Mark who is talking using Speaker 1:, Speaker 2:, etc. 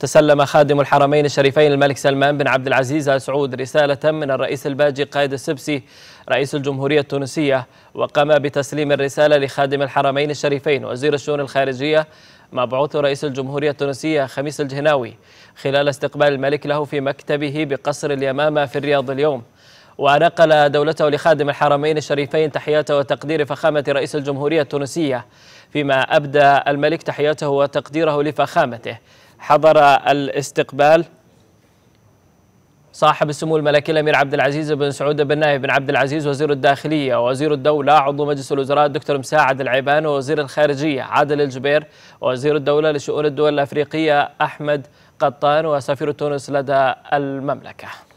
Speaker 1: تسلم خادم الحرمين الشريفين الملك سلمان بن عبد العزيز آل سعود رسالة من الرئيس الباجي قائد السبسي رئيس الجمهورية التونسية وقام بتسليم الرسالة لخادم الحرمين الشريفين وزير الشؤون الخارجية مبعوث رئيس الجمهورية التونسية خميس الجهناوي خلال استقبال الملك له في مكتبه بقصر اليمامة في الرياض اليوم ونقل دولته لخادم الحرمين الشريفين تحياته وتقدير فخامة رئيس الجمهورية التونسية فيما أبدى الملك تحياته وتقديره لفخامته حضر الاستقبال صاحب السمو الملكي الامير عبد العزيز بن سعود بن نايف بن عبد العزيز وزير الداخليه وزير الدوله عضو مجلس الوزراء الدكتور مساعد العيبان ووزير الخارجيه عادل الجبير وزير الدوله لشؤون الدول الافريقيه احمد قطان وسفير تونس لدى المملكه